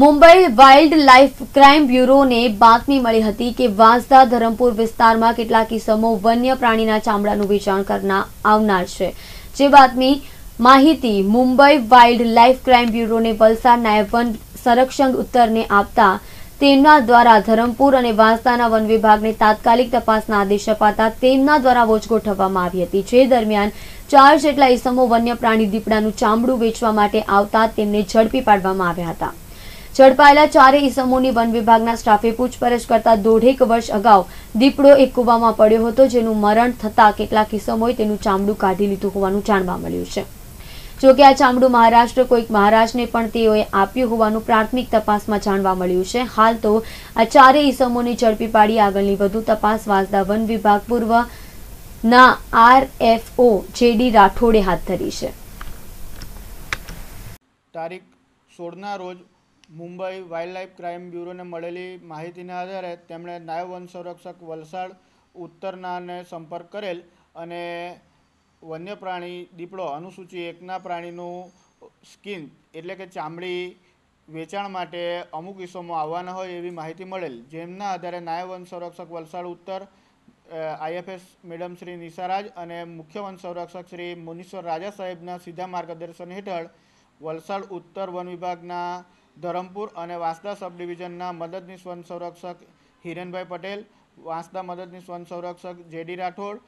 Mumbai wildlife crime બ્યુરોને બાતમી મળી હતી કે વાંસદા ધરમપુર વિસ્તારમાં કેટલાક કિસમો વન્ય પ્રાણીના ચામડાનું વેચાણ કરના આવનાર છે જે બાતમી માહિતી મુંબઈ વાઇલ્ડ લાઇફ ક્રાઇમ બ્યુરોને વલસાડ નાયબ વન સંરક્ષક ઉત્તરને આપતા તેમના દ્વારા ધરમપુર અને વાંસદાના વન વિભાગને તાત્કાલિક તપાસના આદેશ અપાતા તેમના દ્વારા વોચ ગોઠવવામાં આવી હતી જે દરમિયાન ચાર જેટલા ઇસમો વન્ય પ્રાણી દીપડાનું ચામડું વેચવા માટે આવતા તેમને ઝડપી પાડવામાં આવ્યા હતા ઝડપાયેલા ચારે ઇસમોની વન વિભાગના સ્ટાફે પૂછપરછ કરતા દોઢેક વર્ષ અગાઉ દીપડો એક કૂવામાં પડ્યો હતો જેનું મરણ થતાં કેટલાક ઇસમોએ તેનું ચામડું કાઢી લીધું હોવાનું જાણવા મળ્યું છે જોકે આ ચામડું મહારાષ્ટ્ર કોઈક મહારાજને પણ તેઓએ આપ્યું હોવાનું પ્રાથમિક તપાસમાં જાણવા મળ્યું છે હાલ તો આ ચારેય ઇસમોને ઝડપી પાડી આગળની વધુ તપાસ વાંસદા વન વિભાગ પૂર્વના ના આરએફઓ જેડી રાઠોડે હાથ ધરી છે તારીખ સોળના રોજ મુંબઈ વાઇલ્ડલાઇફ ક્રાઇમ બ્યુરોને મળેલી માહિતીના આધારે તેમણે નાયબ વન સંરક્ષક વલસાડ ઉત્તરનાને સંપર્ક કરેલ અને વન્ય પ્રાણી દીપડો અનુસૂચિ એકના પ્રાણીનું સ્કીન એટલે કે ચામડી વેચાણ માટે અમુક ઇસમો આવવાના હોય એવી માહિતી મળેલ જેમના આધારે નાયબ વન સંરક્ષક વલસાડ ઉત્તર આઈએફએસ મેડમ શ્રી નિસારાજ અને મુખ્ય વન સંરક્ષક શ્રી મુનીશ્વર રાજા સાહેબના સીધા માર્ગદર્શન હેઠળ વલસાડ ઉત્તર વન વિભાગના ધરમપુર અને વાંસદા સબ ડિવિઝનના મદદની વન સંરક્ષક હિરેનભાઈ પટેલ વાંસદા મદદની વન સંરક્ષક જેડી રાઠોડ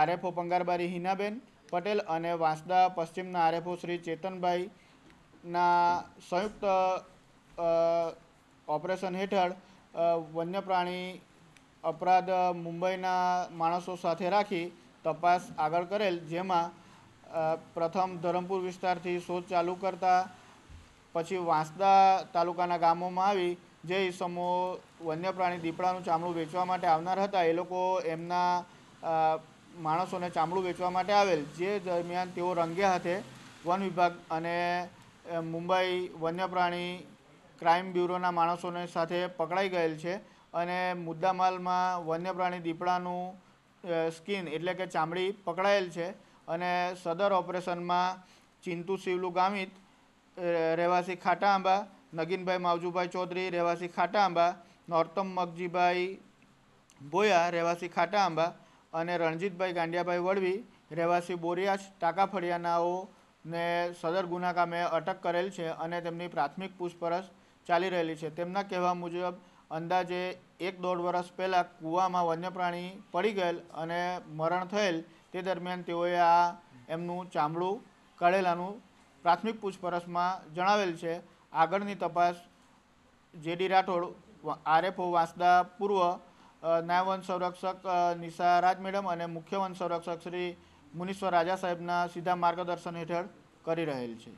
આરએફઓ પંગારબારી હિનાબેન પટેલ અને વાંસદા પશ્ચિમના આરએફઓ શ્રી ચેતનભાઈના સંયુક્ત ઓપરેશન હેઠળ વન્ય પ્રાણી અપરાધ મુંબઈના માણસો સાથે રાખી તપાસ આગળ કરેલ જેમાં પ્રથમ ધરમપુર વિસ્તારથી શોધ ચાલુ કરતા પછી વાંસદા તાલુકાના ગામોમાં આવી જે ઈસમો વન્ય પ્રાણી દીપડાનું ચામડું વેચવા માટે આવનાર હતા એ લોકો એમના માણસોને ચામડું વેચવા માટે આવેલ જે દરમિયાન તેઓ રંગ્યા હાથે વન વિભાગ અને મુંબઈ વન્ય પ્રાણી ક્રાઇમ બ્યુરોના માણસોને સાથે પકડાઈ ગયેલ છે અને મુદ્દામાલમાં વન્ય પ્રાણી દીપડાનું સ્કીન એટલે કે ચામડી પકડાયેલ છે અને સદર ઓપરેશનમાં ચિંતુ શિવલુ ગામિત રહેવાસી ખાટા આંબા નગીનભાઈ માવજુભાઈ ચૌધરી રહેવાસી ખાટા આંબા નોર્તમ મગજીભાઈ બોયા રહેવાસી ખાટા આંબા અને રણજીતભાઈ ગાંડિયાભાઈ વળવી રહેવાસી બોરિયાજ ટાકાફળિયાનાઓ ને સદર ગુના કામે અટક કરેલ છે અને તેમની પ્રાથમિક પૂછપરછ ચાલી રહેલી છે તેમના કહેવા મુજબ અંદાજે એક દોઢ વર્ષ પહેલાં કૂવામાં વન્યપ્રાણી પડી ગયેલ અને મરણ થયેલ તે દરમિયાન તેઓએ આ એમનું ચામડું કાઢેલાનું પ્રાથમિક પૂછપરછમાં જણાવેલ છે આગળની તપાસ જેડી રાઠોડ આરએફઓ વાંસદા પૂર્વ નાયબ વન સંરક્ષક નિશા રાજ મેડમ અને મુખ્ય વન સંરક્ષક શ્રી મુનીશ્વર રાજા સાહેબના સીધા માર્ગદર્શન હેઠળ કરી રહેલ છે